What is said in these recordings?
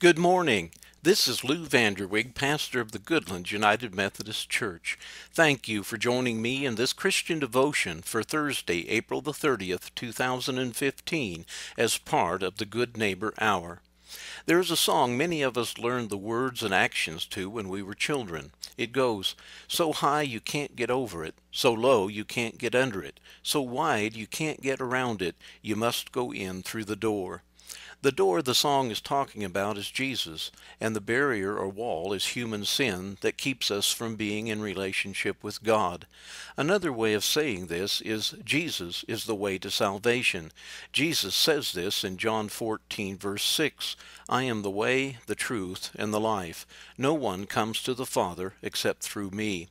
Good morning. This is Lou Vanderwig, pastor of the Goodlands United Methodist Church. Thank you for joining me in this Christian devotion for Thursday, April the 30th, 2015, as part of the Good Neighbor Hour. There is a song many of us learned the words and actions to when we were children. It goes, So high you can't get over it, so low you can't get under it, so wide you can't get around it, you must go in through the door. The door the song is talking about is Jesus, and the barrier or wall is human sin that keeps us from being in relationship with God. Another way of saying this is Jesus is the way to salvation. Jesus says this in John 14, verse 6 I am the way, the truth, and the life. No one comes to the Father except through me.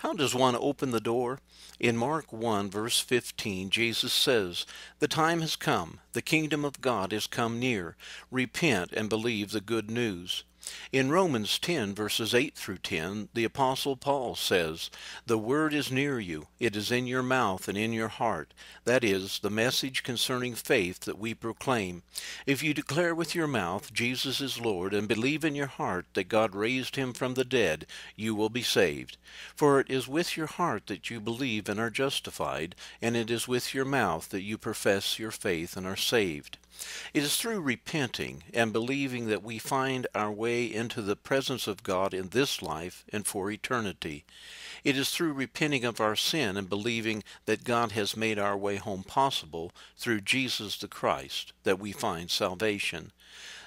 How does one open the door? In Mark 1, verse 15, Jesus says, The time has come, the kingdom of God is come near. Repent and believe the good news. In Romans 10, verses 8 through 10, the Apostle Paul says, The word is near you, it is in your mouth and in your heart. That is, the message concerning faith that we proclaim. If you declare with your mouth Jesus is Lord and believe in your heart that God raised him from the dead, you will be saved. For it is with your heart that you believe and are justified, and it is with your mouth that you profess your faith and are saved. It is through repenting and believing that we find our way into the presence of God in this life and for eternity. It is through repenting of our sin and believing that God has made our way home possible through Jesus the Christ that we find salvation.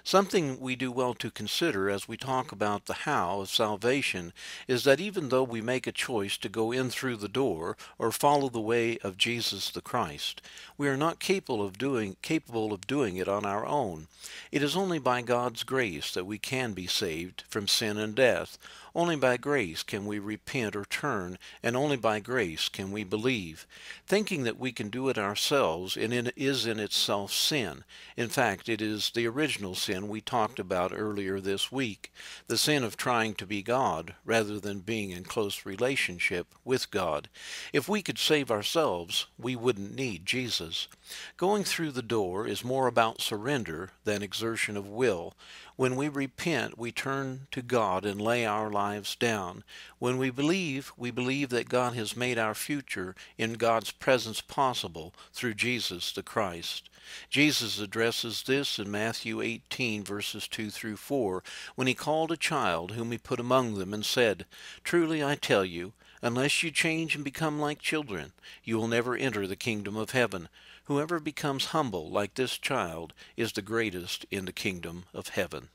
Something we do well to consider as we talk about the how of salvation is that even though we make a choice to go in through the door or follow the way of Jesus the Christ, we are not capable of doing capable of doing it on our own. It is only by God's grace that we can be saved from sin and death, only by grace can we repent or turn, and only by grace can we believe. Thinking that we can do it ourselves is in itself sin. In fact, it is the original sin we talked about earlier this week, the sin of trying to be God rather than being in close relationship with God. If we could save ourselves, we wouldn't need Jesus. Going through the door is more about surrender than exertion of will. When we repent, we turn to God and lay our lives lives down. When we believe, we believe that God has made our future in God's presence possible through Jesus the Christ. Jesus addresses this in Matthew 18, verses 2 through 4, when he called a child whom he put among them and said, Truly I tell you, Unless you change and become like children, you will never enter the kingdom of heaven. Whoever becomes humble like this child is the greatest in the kingdom of heaven.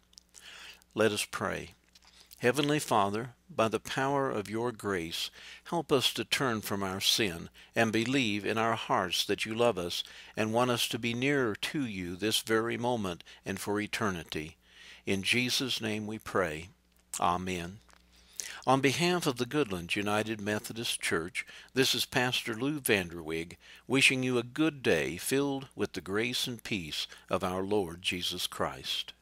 Let us pray. Heavenly Father, by the power of your grace, help us to turn from our sin and believe in our hearts that you love us and want us to be nearer to you this very moment and for eternity. In Jesus' name we pray. Amen. On behalf of the Goodlands United Methodist Church, this is Pastor Lou Vanderwig wishing you a good day filled with the grace and peace of our Lord Jesus Christ.